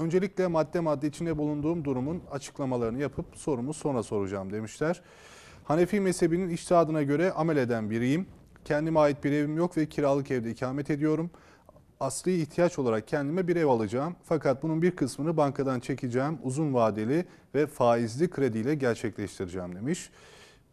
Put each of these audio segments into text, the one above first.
Öncelikle madde madde içinde bulunduğum durumun açıklamalarını yapıp sorumu sonra soracağım demişler. Hanefi mezhebinin iştihadına göre amel eden biriyim. Kendime ait bir evim yok ve kiralık evde ikamet ediyorum. Asli ihtiyaç olarak kendime bir ev alacağım. Fakat bunun bir kısmını bankadan çekeceğim uzun vadeli ve faizli krediyle gerçekleştireceğim demiş.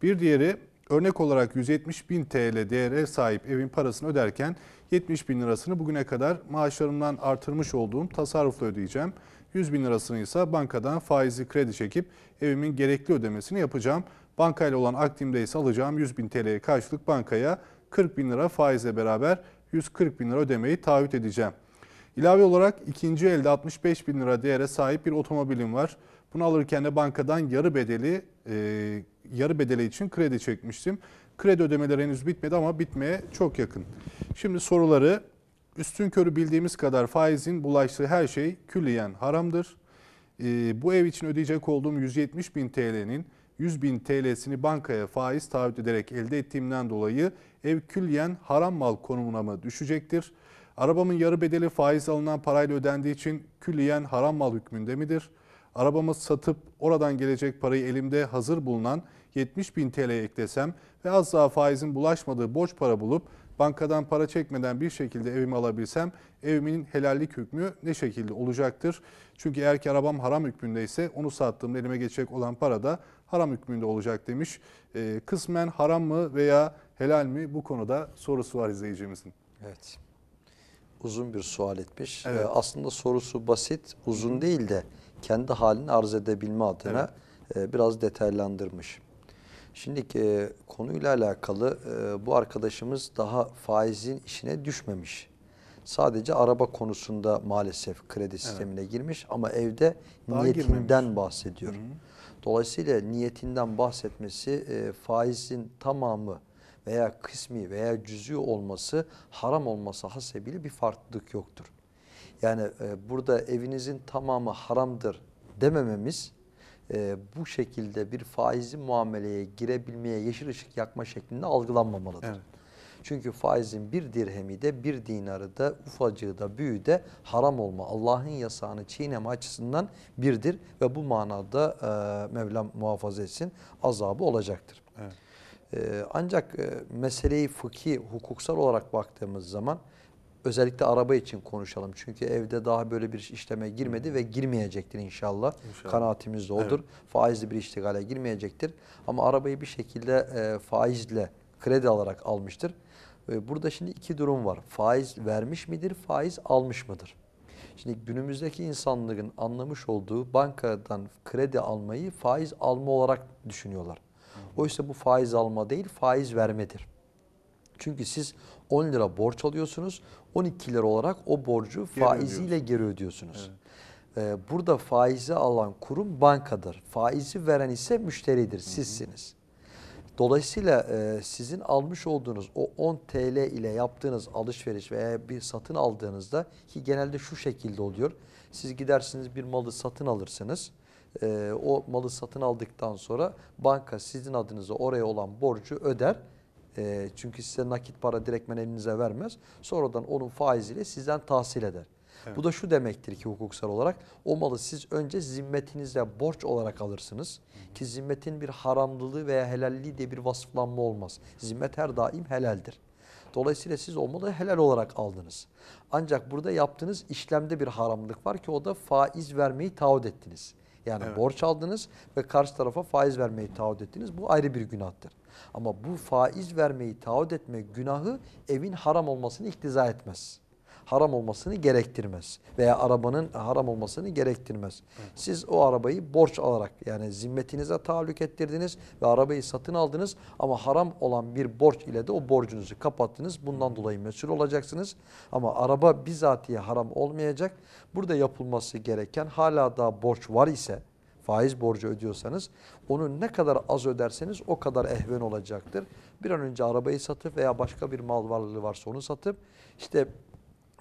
Bir diğeri örnek olarak 170 bin TL değere sahip evin parasını öderken 70 bin lirasını bugüne kadar maaşlarımdan artırmış olduğum tasarrufla ödeyeceğim. 100 bin lirasını ise bankadan faizi kredi çekip evimin gerekli ödemesini yapacağım. Bankayla olan akdimde ise alacağım 100 bin TL'ye karşılık bankaya 40 bin lira faizle beraber 140 bin lira ödemeyi taahhüt edeceğim. İlave olarak ikinci elde 65 bin lira değere sahip bir otomobilim var. Bunu alırken de bankadan yarı bedeli e, yarı bedeli için kredi çekmiştim. Kredi ödemeleri henüz bitmedi ama bitmeye çok yakın. Şimdi soruları üstün körü bildiğimiz kadar faizin bulaştığı her şey külliyen haramdır. E, bu ev için ödeyecek olduğum 170 bin TL'nin 100 bin TL'sini bankaya faiz taahhüt ederek elde ettiğimden dolayı ev külliyen haram mal konumuna mı düşecektir? Arabamın yarı bedeli faiz alınan parayla ödendiği için külliyen haram mal hükmünde midir? Arabamı satıp oradan gelecek parayı elimde hazır bulunan 70 bin TL eklesem ve az daha faizin bulaşmadığı borç para bulup bankadan para çekmeden bir şekilde evimi alabilsem evimin helallik hükmü ne şekilde olacaktır? Çünkü eğer ki arabam haram hükmündeyse onu sattığım elime geçecek olan para da haram hükmünde olacak demiş. E, kısmen haram mı veya helal mi bu konuda sorusu var izleyicimizin. Evet uzun bir sual etmiş. Ee, evet. Ee, aslında sorusu basit, uzun değil de kendi halini arz edebilme adına evet. e, biraz detaylandırmış. Şimdi e, konuyla alakalı e, bu arkadaşımız daha faizin işine düşmemiş. Sadece araba konusunda maalesef kredi evet. sistemine girmiş ama evde daha niyetinden girmemiş. bahsediyor. Hı -hı. Dolayısıyla niyetinden bahsetmesi e, faizin tamamı veya kısmi veya cüzü olması haram olması hasebiyle bir farklılık yoktur. Yani e, burada evinizin tamamı haramdır demememiz e, bu şekilde bir faizli muameleye girebilmeye yeşil ışık yakma şeklinde algılanmamalıdır. Evet. Çünkü faizin bir dirhemi de bir dinarı da ufacığı da büyüğü de haram olma. Allah'ın yasağını çiğneme açısından birdir ve bu manada e, Mevlam muhafaza etsin azabı olacaktır. Evet. E, ancak e, meseleyi fıkhi hukuksal olarak baktığımız zaman özellikle araba için konuşalım. Çünkü evde daha böyle bir işleme girmedi ve girmeyecektir inşallah. inşallah. Kanaatimiz de odur. Evet. Faizli bir iştigale girmeyecektir. Ama arabayı bir şekilde e, faizle kredi alarak almıştır. E, burada şimdi iki durum var. Faiz vermiş midir, faiz almış mıdır? Şimdi günümüzdeki insanlığın anlamış olduğu bankadan kredi almayı faiz alma olarak düşünüyorlar. Oysa bu faiz alma değil, faiz vermedir. Çünkü siz 10 lira borç alıyorsunuz. 12 lira olarak o borcu geri faiziyle geri ödüyorsunuz. Evet. Ee, burada faizi alan kurum bankadır. Faizi veren ise müşteridir, sizsiniz. Dolayısıyla e, sizin almış olduğunuz o 10 TL ile yaptığınız alışveriş veya bir satın aldığınızda ki genelde şu şekilde oluyor. Siz gidersiniz bir malı satın alırsınız. E, o malı satın aldıktan sonra banka sizin adınıza oraya olan borcu öder e, çünkü size nakit para direktmen elinize vermez. Sonradan onun faiziyle sizden tahsil eder. Evet. Bu da şu demektir ki hukuksal olarak o malı siz önce zimmetinizle borç olarak alırsınız. Hı hı. Ki zimmetin bir haramlılığı veya helalliği diye bir vasıflanma olmaz. Zimmet her daim helaldir. Dolayısıyla siz o malı helal olarak aldınız. Ancak burada yaptığınız işlemde bir haramlık var ki o da faiz vermeyi taahhüt ettiniz. Yani evet. borç aldınız ve karşı tarafa faiz vermeyi taahhüt ettiniz. Bu ayrı bir günahtır. Ama bu faiz vermeyi taahhüt etme günahı evin haram olmasını iktiza etmez haram olmasını gerektirmez. Veya arabanın haram olmasını gerektirmez. Siz o arabayı borç alarak yani zimmetinize tahallük ettirdiniz ve arabayı satın aldınız ama haram olan bir borç ile de o borcunuzu kapattınız. Bundan dolayı mesul olacaksınız. Ama araba bizatihi haram olmayacak. Burada yapılması gereken hala daha borç var ise faiz borcu ödüyorsanız onu ne kadar az öderseniz o kadar ehven olacaktır. Bir an önce arabayı satıp veya başka bir mal varlığı varsa onu satıp işte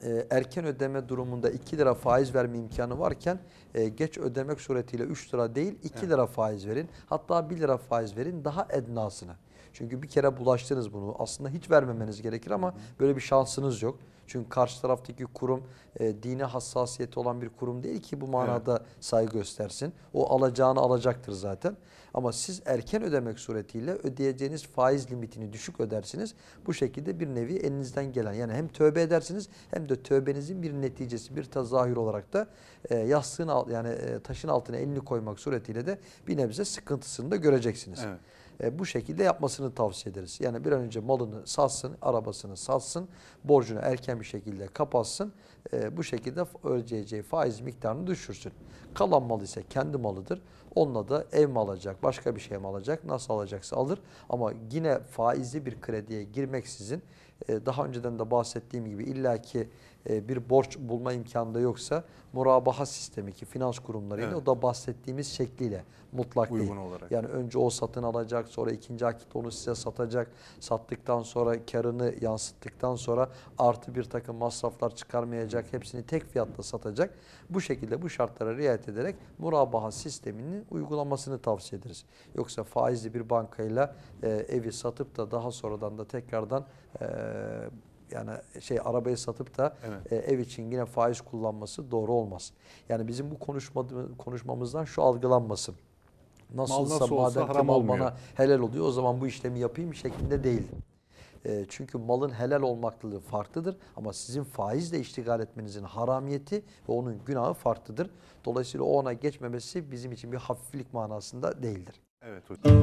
e, erken ödeme durumunda 2 lira faiz verme imkanı varken e, geç ödemek suretiyle 3 lira değil 2 evet. lira faiz verin. Hatta 1 lira faiz verin daha ednasını. Çünkü bir kere bulaştınız bunu. Aslında hiç vermemeniz gerekir ama böyle bir şansınız yok. Çünkü karşı taraftaki kurum e, dine hassasiyeti olan bir kurum değil ki bu manada evet. saygı göstersin. O alacağını alacaktır zaten. Ama siz erken ödemek suretiyle ödeyeceğiniz faiz limitini düşük ödersiniz. Bu şekilde bir nevi elinizden gelen yani hem tövbe edersiniz hem de tövbenizin bir neticesi bir tazahür olarak da e, yastığın al, yani e, taşın altına elini koymak suretiyle de bir nebze sıkıntısını da göreceksiniz. Evet. E, bu şekilde yapmasını tavsiye ederiz. Yani bir an önce malını satsın, arabasını satsın, borcunu erken bir şekilde kapatsın. E, bu şekilde ödeyeceği faiz miktarını düşürsün. Kalan mal ise kendi malıdır. Onunla da ev mi alacak, başka bir şey mi alacak, nasıl alacaksa alır. Ama yine faizli bir krediye girmeksizin e, daha önceden de bahsettiğim gibi illaki e, bir borç bulma imkanı da yoksa murabaha sistemi ki finans kurumlarıyla evet. o da bahsettiğimiz şekliyle mutlak Uygun değil. Olarak. Yani önce o satın alacak sonra ikinci akit onu size satacak. Sattıktan sonra karını yansıttıktan sonra artı bir takım masraflar çıkarmayacak. Hepsini tek fiyatla satacak. Bu şekilde bu şartlara riayet ederek murabaha sisteminin uygulamasını tavsiye ederiz. Yoksa faizli bir bankayla e, evi satıp da daha sonradan da tekrardan e, ee, yani şey arabayı satıp da evet. e, ev için yine faiz kullanması doğru olmaz. Yani bizim bu konuşma, konuşmamızdan şu algılanmasın. Nasılsa nasıl madem ki mal olmuyor. bana helal oluyor o zaman bu işlemi yapayım şeklinde değil. E, çünkü malın helal olmaklılığı farklıdır ama sizin faizle iştigal etmenizin haramiyeti ve onun günahı farklıdır. Dolayısıyla o ona geçmemesi bizim için bir hafiflik manasında değildir. Evet hocam.